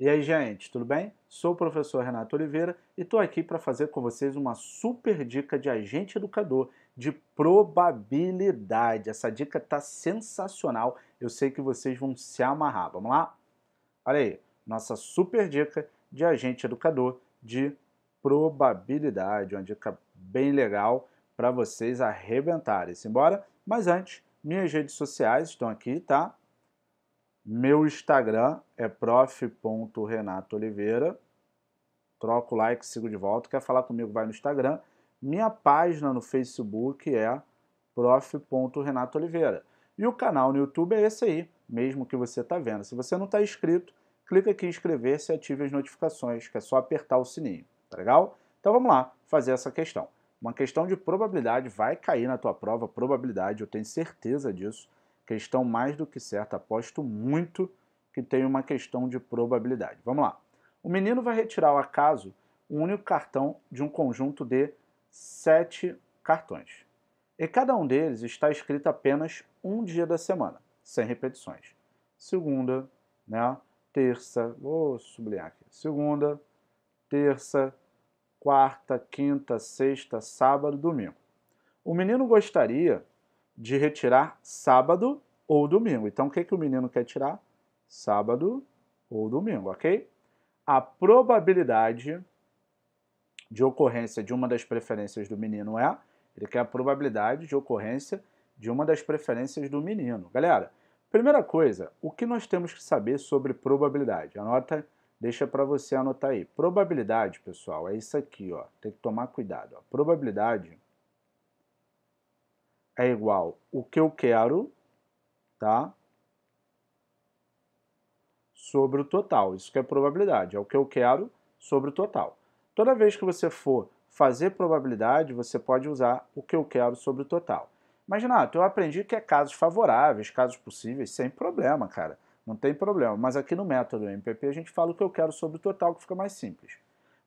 E aí, gente, tudo bem? Sou o professor Renato Oliveira e estou aqui para fazer com vocês uma super dica de agente educador de probabilidade. Essa dica está sensacional, eu sei que vocês vão se amarrar. Vamos lá? Olha aí, nossa super dica de agente educador de probabilidade. Uma dica bem legal para vocês arrebentarem. Simbora? Mas antes, minhas redes sociais estão aqui, tá? Meu Instagram é prof.renatooliveira. Troca o like, sigo de volta. Quer falar comigo? Vai no Instagram. Minha página no Facebook é prof.renatooliveira. E o canal no YouTube é esse aí, mesmo que você está vendo. Se você não está inscrito, clica aqui em inscrever-se e ative as notificações, que é só apertar o sininho, tá legal? Então vamos lá fazer essa questão. Uma questão de probabilidade vai cair na tua prova, probabilidade, eu tenho certeza disso. Questão mais do que certa, aposto muito que tem uma questão de probabilidade. Vamos lá. O menino vai retirar ao acaso um único cartão de um conjunto de sete cartões. e cada um deles está escrito apenas um dia da semana, sem repetições. Segunda, né? terça, vou sublinhar aqui. Segunda, terça, quarta, quinta, sexta, sábado, domingo. O menino gostaria de retirar sábado ou domingo. Então, o que, que o menino quer tirar? Sábado ou domingo, ok? A probabilidade de ocorrência de uma das preferências do menino é. Ele quer a probabilidade de ocorrência de uma das preferências do menino. Galera, primeira coisa, o que nós temos que saber sobre probabilidade? Anota, deixa para você anotar aí. Probabilidade, pessoal, é isso aqui, ó. Tem que tomar cuidado. Ó. Probabilidade é igual o que eu quero, tá? Sobre o total. Isso que é probabilidade. É o que eu quero sobre o total. Toda vez que você for fazer probabilidade, você pode usar o que eu quero sobre o total. Mas, Renato, eu aprendi que é casos favoráveis, casos possíveis, sem problema, cara. Não tem problema. Mas aqui no método MPP a gente fala o que eu quero sobre o total, que fica mais simples.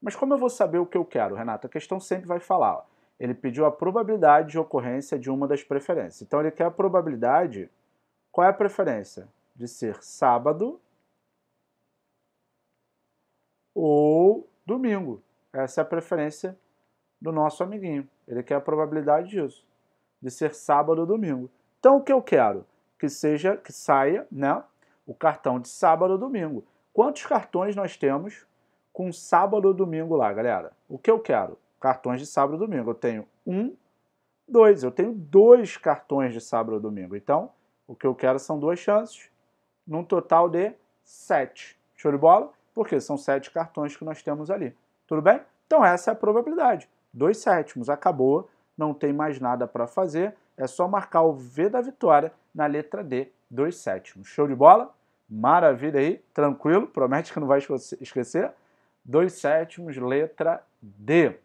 Mas como eu vou saber o que eu quero, Renato? A questão sempre vai falar. Ó, ele pediu a probabilidade de ocorrência de uma das preferências. Então ele quer a probabilidade. Qual é a preferência? De ser sábado ou domingo. Essa é a preferência do nosso amiguinho. Ele quer a probabilidade disso, de ser sábado ou domingo. Então o que eu quero? Que seja que saia, né, o cartão de sábado ou domingo. Quantos cartões nós temos com sábado ou domingo lá, galera? O que eu quero? cartões de sábado e domingo. Eu tenho um, dois. Eu tenho dois cartões de sábado e domingo. Então, o que eu quero são duas chances, num total de sete. Show de bola? Porque são sete cartões que nós temos ali. Tudo bem? Então, essa é a probabilidade. Dois sétimos, acabou. Não tem mais nada para fazer. É só marcar o V da vitória na letra D, dois sétimos. Show de bola? Maravilha aí, tranquilo, promete que não vai esquecer. Dois sétimos, letra D.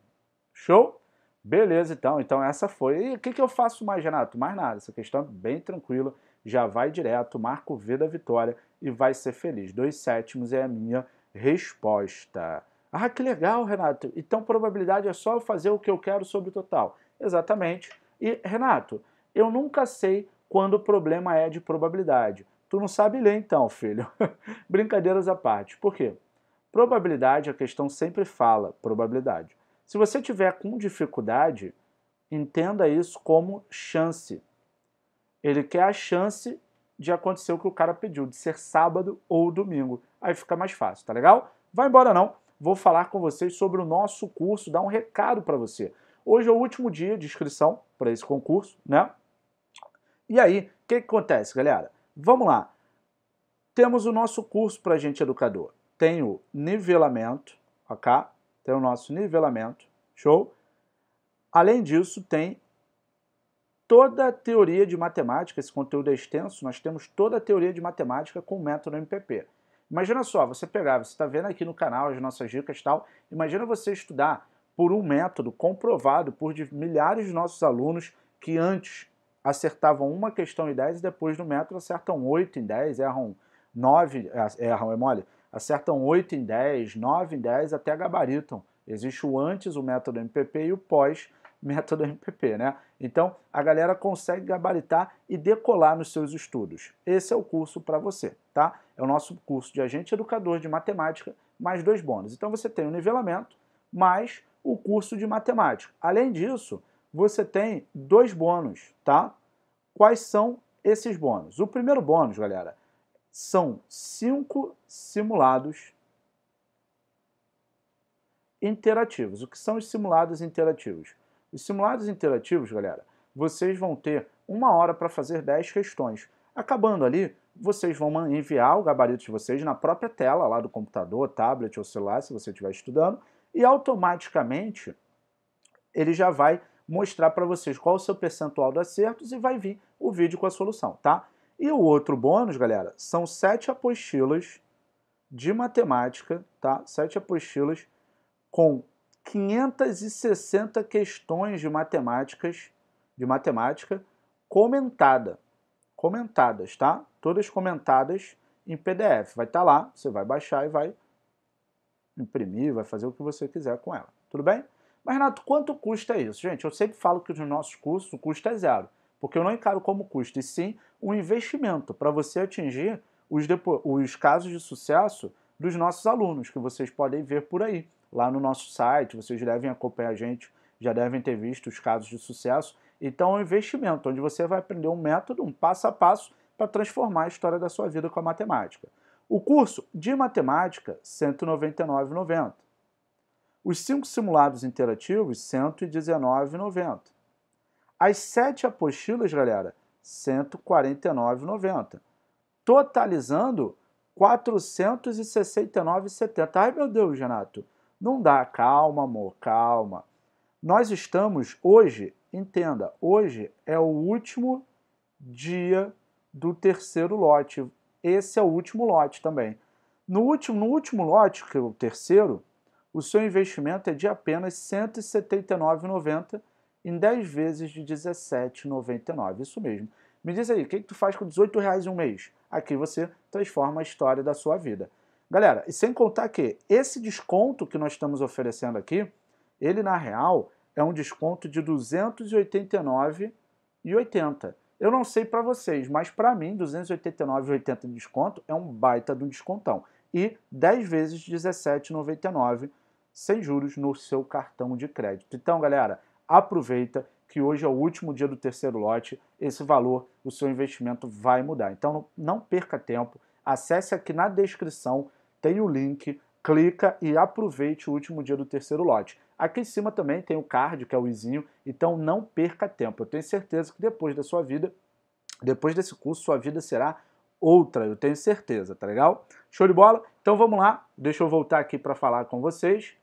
Show? Beleza, então. Então essa foi. E o que, que eu faço mais, Renato? Mais nada. Essa questão é bem tranquila. Já vai direto, Marco o V da vitória e vai ser feliz. Dois sétimos é a minha resposta. Ah, que legal, Renato. Então probabilidade é só eu fazer o que eu quero sobre o total. Exatamente. E, Renato, eu nunca sei quando o problema é de probabilidade. Tu não sabe ler então, filho. Brincadeiras à parte. Por quê? Probabilidade, a questão sempre fala probabilidade. Se você tiver com dificuldade, entenda isso como chance. Ele quer a chance de acontecer o que o cara pediu, de ser sábado ou domingo. Aí fica mais fácil, tá legal? Vai embora não. Vou falar com vocês sobre o nosso curso, dar um recado para você. Hoje é o último dia de inscrição para esse concurso, né? E aí, o que, que acontece, galera? Vamos lá. Temos o nosso curso para gente educador. Tem o nivelamento, ok? Tem o nosso nivelamento. Show? Além disso, tem toda a teoria de matemática, esse conteúdo é extenso, nós temos toda a teoria de matemática com o método MPP. Imagina só, você pegar, você está vendo aqui no canal as nossas dicas e tal, imagina você estudar por um método comprovado por milhares de nossos alunos que antes acertavam uma questão em 10 e depois no método acertam 8 em 10, erram 9, é, erram, é mole, acertam 8 em 10, 9 em 10, até gabaritam. Existe o antes, o método MPP, e o pós, método MPP, né? Então, a galera consegue gabaritar e decolar nos seus estudos. Esse é o curso para você, tá? É o nosso curso de agente educador de matemática, mais dois bônus. Então, você tem o nivelamento, mais o curso de matemática. Além disso, você tem dois bônus, tá? Quais são esses bônus? O primeiro bônus, galera, são cinco simulados interativos. O que são os simulados interativos? Os simulados interativos, galera, vocês vão ter uma hora para fazer 10 questões. Acabando ali, vocês vão enviar o gabarito de vocês na própria tela lá do computador, tablet ou celular, se você estiver estudando, e automaticamente ele já vai mostrar para vocês qual é o seu percentual de acertos e vai vir o vídeo com a solução, tá? E o outro bônus, galera, são sete apostilas de matemática, tá? Sete apostilas com 560 questões de matemáticas, de matemática comentada, comentadas, tá? Todas comentadas em PDF. Vai estar tá lá, você vai baixar e vai imprimir, vai fazer o que você quiser com ela. Tudo bem? Mas, Renato, quanto custa isso? Gente, eu sempre falo que nos nossos cursos o custo é zero, porque eu não encaro como custo, e sim um investimento para você atingir os, os casos de sucesso dos nossos alunos, que vocês podem ver por aí. Lá no nosso site, vocês devem acompanhar a gente, já devem ter visto os casos de sucesso. Então é um investimento, onde você vai aprender um método, um passo a passo, para transformar a história da sua vida com a matemática. O curso de matemática, R$ 199,90. Os cinco simulados interativos, R$ 119,90. As sete apostilas, galera, 149,90, totalizando 469,70. Ai, meu Deus, Renato, não dá, calma, amor, calma. Nós estamos hoje, entenda, hoje é o último dia do terceiro lote. Esse é o último lote também. No último, no último lote, que é o terceiro, o seu investimento é de apenas R$ 179,90 em 10 vezes de 17,99, Isso mesmo. Me diz aí, o que, que tu faz com R$18,00 em um mês? Aqui você transforma a história da sua vida. Galera, e sem contar que esse desconto que nós estamos oferecendo aqui, ele na real é um desconto de 289,80. Eu não sei para vocês, mas para mim, 289,80 de desconto é um baita de um descontão. E 10 vezes R$ 17,99 sem juros no seu cartão de crédito. Então, galera, aproveita que hoje é o último dia do terceiro lote, esse valor, o seu investimento vai mudar. Então não perca tempo, acesse aqui na descrição, tem o link, clica e aproveite o último dia do terceiro lote. Aqui em cima também tem o card, que é o izinho, então não perca tempo. Eu tenho certeza que depois da sua vida, depois desse curso, sua vida será outra, eu tenho certeza, tá legal? Show de bola? Então vamos lá, deixa eu voltar aqui para falar com vocês.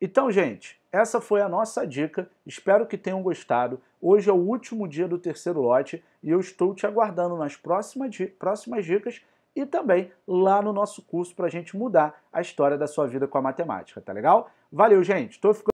Então, gente, essa foi a nossa dica. Espero que tenham gostado. Hoje é o último dia do terceiro lote e eu estou te aguardando nas próximas, próximas dicas e também lá no nosso curso para a gente mudar a história da sua vida com a matemática, tá legal? Valeu, gente! Tô ficando...